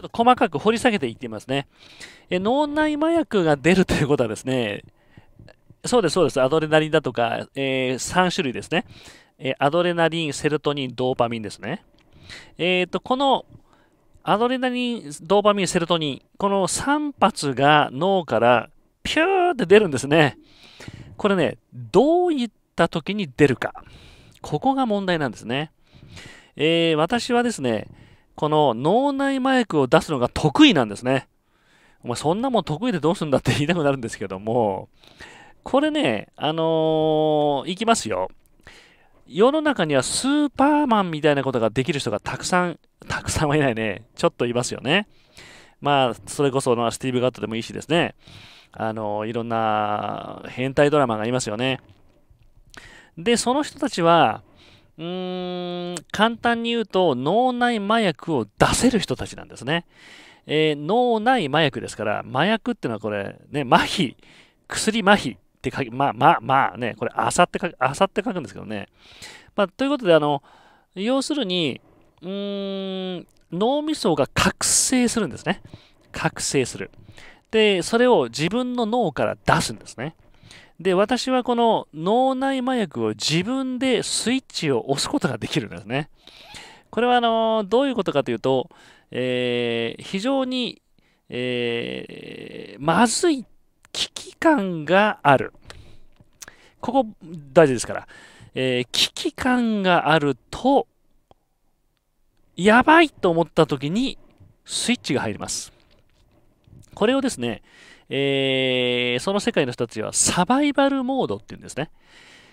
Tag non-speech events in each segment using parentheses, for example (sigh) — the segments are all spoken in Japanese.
ちょっと細かく掘り下げていってみますね。え脳内麻薬が出るということはですね、そうです、そうです。アドレナリンだとか、えー、3種類ですね。えー、アドレナリン、セルトニン、ドーパミンですね。えっ、と、このアドレナリン、ドーパミン、セルトニン、この3発が脳からピューって出るんですね。これね、どういった時に出るか。ここが問題なんですね。えー、私はですね、この脳内イクを出すのが得意なんですね。お前そんなもん得意でどうすんだって言いたくなるんですけども、これね、あのー、いきますよ。世の中にはスーパーマンみたいなことができる人がたくさん、たくさんはいないね。ちょっといますよね。まあ、それこそのスティーブ・ガットでもいいしですね。あの、いろんな変態ドラマがありますよね。で、その人たちは、うーん簡単に言うと脳内麻薬を出せる人たちなんですね、えー、脳内麻薬ですから麻薬っていうのはこれね麻痺薬麻痺って書きまあまあまあねこれあさって書あさって書くんですけどね、まあ、ということであの要するにうーん脳みそが覚醒するんですね覚醒するでそれを自分の脳から出すんですねで、私はこの脳内麻薬を自分でスイッチを押すことができるんですね。これはあのどういうことかというと、えー、非常に、えー、まずい危機感がある。ここ大事ですから、えー、危機感があると、やばいと思った時にスイッチが入ります。これをですね、えー、その世界の人たちはサバイバルモードっていうんですね。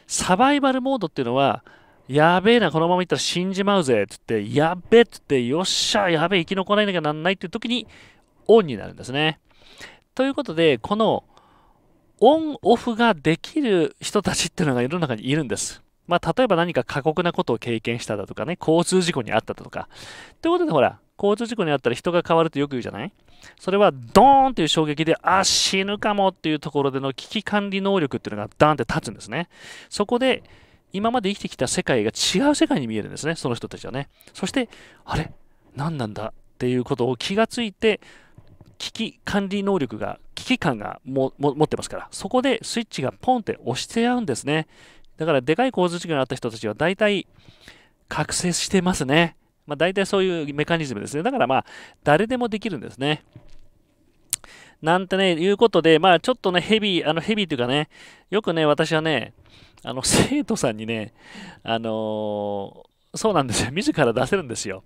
サバイバルモードっていうのは、やべえな、このままいったら死んじまうぜって言って、やべえって言って、よっしゃ、やべえ、生き残らなきゃなんないっていう時に、オンになるんですね。ということで、この、オン、オフができる人たちっていうのが世の中にいるんです。まあ、例えば何か過酷なことを経験しただとかね、交通事故にあっただとか。ということで、ほら、交通事故にあったら人が変わるとよく言うじゃないそれはドーンっていう衝撃で、あ、死ぬかもっていうところでの危機管理能力っていうのがダーンって立つんですね。そこで、今まで生きてきた世界が違う世界に見えるんですね、その人たちはね。そして、あれ何なんだっていうことを気がついて、危機管理能力が、危機感がも持ってますから、そこでスイッチがポンって押して合うんですね。だから、でかい交通事故にあった人たちは大体、覚醒してますね。まあ、大体そういうメカニズムですね。だからまあ、誰でもできるんですね。なんてね、いうことで、まあちょっとね、ヘビー、あのヘビーというかね、よくね、私はね、あの (laughs) 生徒さんにね、あのー、そうなんですよ、自ら出せるんですよ。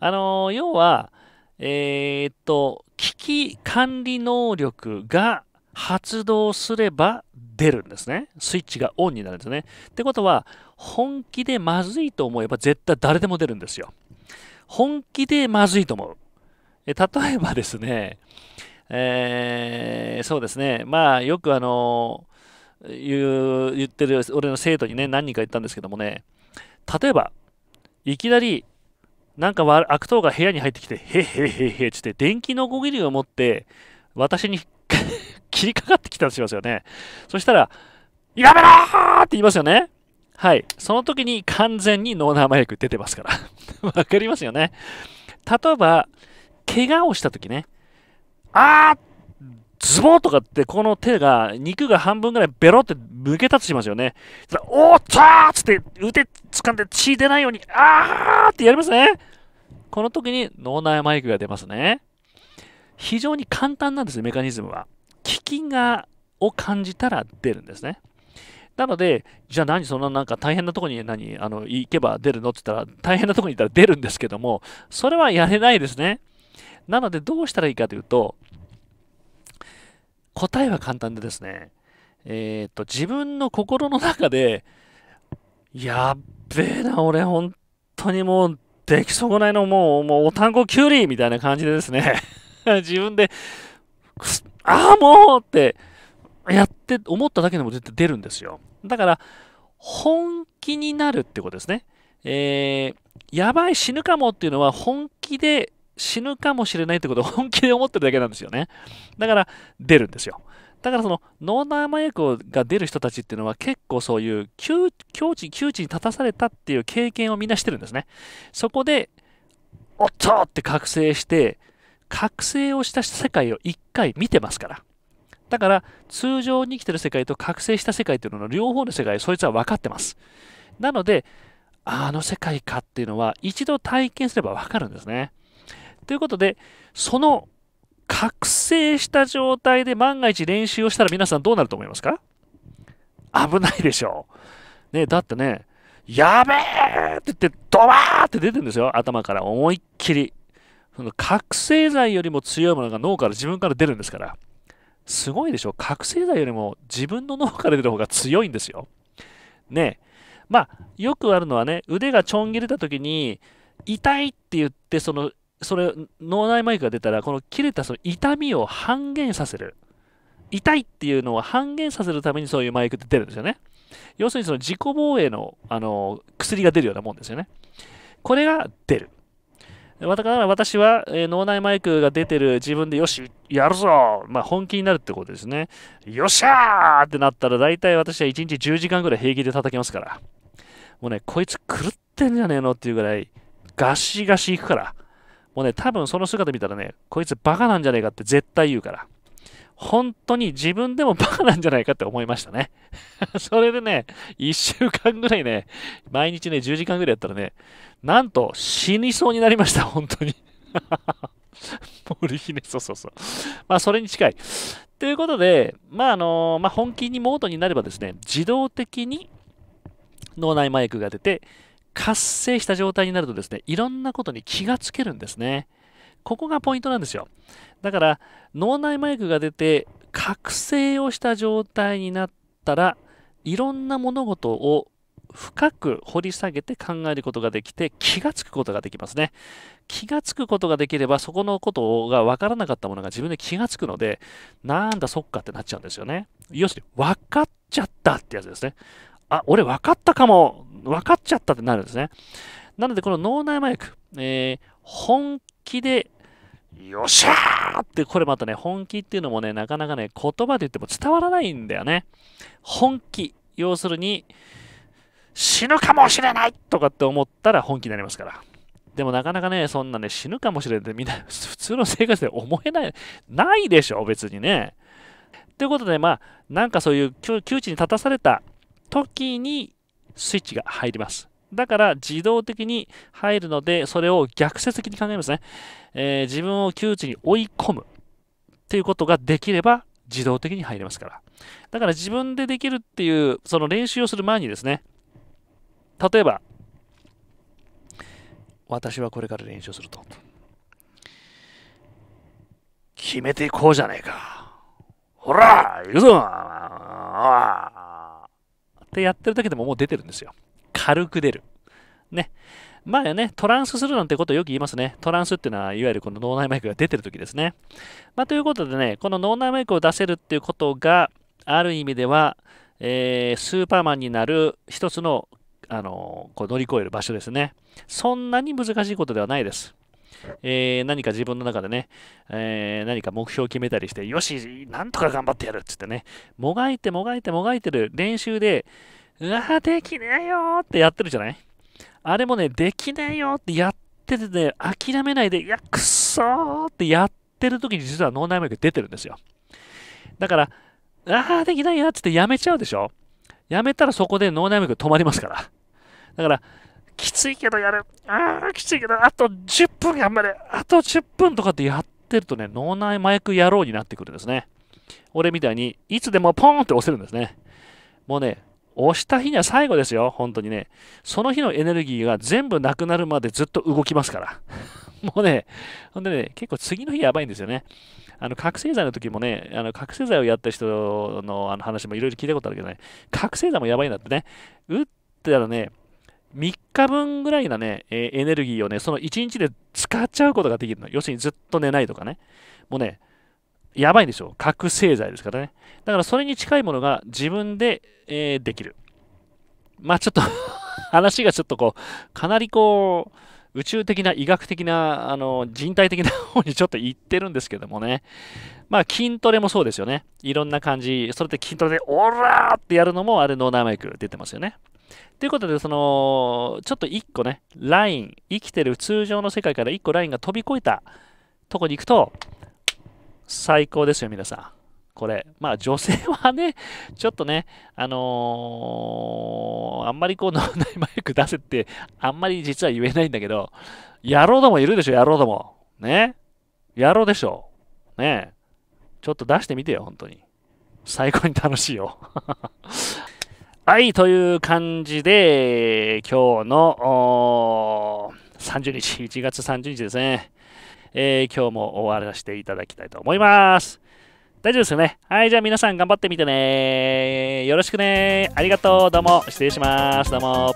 あのー、要は、えー、っと、危機管理能力が発動すれば出るんですね。スイッチがオンになるんですね。ってことは、本気でまずいと思えば絶対誰でも出るんですよ。本気でまずいと思う。え例えばですね、えー、そうですね、まあよくあの言う言ってる俺の生徒にね、何人か言ったんですけどもね、例えば、いきなり、なんか悪党が部屋に入ってきて、へへへへ言って、電気のこぎりを持って、私に (laughs) 切りかかってきたとしますよね。そしたら、やめろーって言いますよね。はい。その時に完全に脳内麻薬マイク出てますから。(laughs) わかりますよね。例えば、怪我をした時ね、あーズボーとかって、この手が、肉が半分ぐらいベロって抜けたとしますよね。おーっとーっつって、腕掴んで血出ないように、あーってやりますね。この時に脳内マイクが出ますね。非常に簡単なんですよ、メカニズムは。危機がを感じたら出るんですね。なので、じゃあ何、そんななんか大変なとこに何、あの、行けば出るのって言ったら、大変なとこに行ったら出るんですけども、それはやれないですね。なので、どうしたらいいかというと、答えは簡単でですね、えっ、と、自分の心の中で、やっべえな、俺、本当にもう、出来損ないの、もう、もう、おたんこきゅうりみたいな感じでですね、(laughs) 自分で、ああ、もうって、やって思っただけでも絶対出るんですよ。だから、本気になるってことですね。えー、やばい、死ぬかもっていうのは本気で死ぬかもしれないってことを本気で思ってるだけなんですよね。だから、出るんですよ。だからその脳内麻薬が出る人たちっていうのは結構そういう窮地窮地に立たされたっていう経験をみんなしてるんですね。そこで、おっとって覚醒して、覚醒をした世界を一回見てますから。だから通常に生きてる世界と覚醒した世界というのの両方の世界そいつは分かってますなのであの世界かっていうのは一度体験すれば分かるんですねということでその覚醒した状態で万が一練習をしたら皆さんどうなると思いますか危ないでしょう。ね、だってね、やべえって言って、ドバーって出てるんですよ、頭から思いっきり。その覚醒剤よりも強いものが脳から自分から出るんですから。すごいでしょ覚醒剤よりも自分の脳から出る方が強いんですよ。ねまあ、よくあるのはね、腕がちょん切れた時に、痛いって言って、その、それ、脳内麻クが出たら、この切れたその痛みを半減させる。痛いっていうのを半減させるためにそういう麻薬って出るんですよね。要するにその自己防衛の、あの、薬が出るようなもんですよね。これが出る。私は、え脳内マイクが出てる自分でよし、やるぞまあ、本気になるってことですね。よっしゃーってなったら大体私は1日10時間ぐらい平気で叩きますから。もうね、こいつ狂ってんじゃねえのっていうぐらいガシガシいくから。もうね、多分その姿見たらね、こいつバカなんじゃねえかって絶対言うから。本当に自分でもバカなんじゃないかって思いましたね。(laughs) それでね、1週間ぐらいね、毎日ね、10時間ぐらいやったらね、なんと死にそうになりました、本当に。ヒ (laughs) ネ、そうそうそう。まあ、それに近い。ということで、まあ、あのまあ、本気にモードになればですね、自動的に脳内マイクが出て、活性した状態になるとですね、いろんなことに気がつけるんですね。ここがポイントなんですよ。だから、脳内麻薬が出て、覚醒をした状態になったら、いろんな物事を深く掘り下げて考えることができて気がつくことができますね気がつくことができればそこのことが分からなかったものが自分で気がつくのでなんだそっかってなっちゃうんですよね要するに分かっちゃったってやつですねあ俺分かったかも分かっちゃったってなるんですねなのでこの脳内麻薬、えー、本気で、よっしゃーって、これまたね、本気っていうのもね、なかなかね、言葉で言っても伝わらないんだよね。本気。要するに、死ぬかもしれないとかって思ったら本気になりますから。でもなかなかね、そんなね、死ぬかもしれないってみんな、普通の生活で思えない、ないでしょ、別にね。ということで、まあ、なんかそういう窮地に立たされた時にスイッチが入ります。だから自動的に入るので、それを逆説的に考えますね。えー、自分を窮地に追い込むっていうことができれば自動的に入れますから。だから自分でできるっていう、その練習をする前にですね、例えば、私はこれから練習すると。決めていこうじゃねえか。ほら行くぞってやってるだけでももう出てるんですよ。軽く出る。ね。まあね、トランスするなんてことをよく言いますね。トランスっていうのは、いわゆるこの脳内マイクが出てる時ですね。まあ、ということでね、この脳内マイクを出せるっていうことが、ある意味では、えー、スーパーマンになる一つの、あのー、こう乗り越える場所ですね。そんなに難しいことではないです。えー、何か自分の中でね、えー、何か目標を決めたりして、よし、なんとか頑張ってやるっつってね、もがいてもがいてもがいてる練習で、うわー、できねえよーってやってるじゃないあれもね、できねえよってやっててね、諦めないで、いや、くっそーってやってる時に実は脳内膜出てるんですよ。だから、ああ、できないやつってやめちゃうでしょやめたらそこで脳内膜止まりますから。だから、きついけどやる。ああ、きついけど、あと10分頑張れ。あと10分とかってやってるとね、脳内麻薬野郎になってくるんですね。俺みたいに、いつでもポーンって押せるんですね。もうね、押した日には最後ですよ、本当にね。その日のエネルギーが全部なくなるまでずっと動きますから。(laughs) もうね、ほんでね、結構次の日やばいんですよね。あの覚醒剤の時もね、あの覚醒剤をやった人のあの話もいろいろ聞いたことあるけどね、覚醒剤もやばいんだってね、打ったらね、3日分ぐらいのね、えエネルギーをね、その1日で使っちゃうことができるの。要するにずっと寝ないとかね。もうね、やばいんですよ。覚醒剤ですからね。だからそれに近いものが自分で、えー、できる。まあちょっと (laughs) 話がちょっとこう、かなりこう、宇宙的な医学的な、あの、人体的な方にちょっと行ってるんですけどもね。まあ筋トレもそうですよね。いろんな感じ。それで筋トレで、オラーってやるのも、あれ脳内マイク出てますよね。ということで、その、ちょっと1個ね、ライン、生きてる通常の世界から1個ラインが飛び越えたとこに行くと、最高ですよ、皆さん。これ。まあ、女性はね、(laughs) ちょっとね、あのー、あんまりこう、脳内マイク出せって、あんまり実は言えないんだけど、野郎どもいるでしょ、野郎ども。ね。野郎でしょ。ね。ちょっと出してみてよ、本当に。最高に楽しいよ。(laughs) はい、という感じで、今日の30日、1月30日ですね。えー、今日も終わらせていただきたいと思います。大丈夫ですよね。はい、じゃあ皆さん頑張ってみてね。よろしくね。ありがとう。どうも。失礼します。どうも。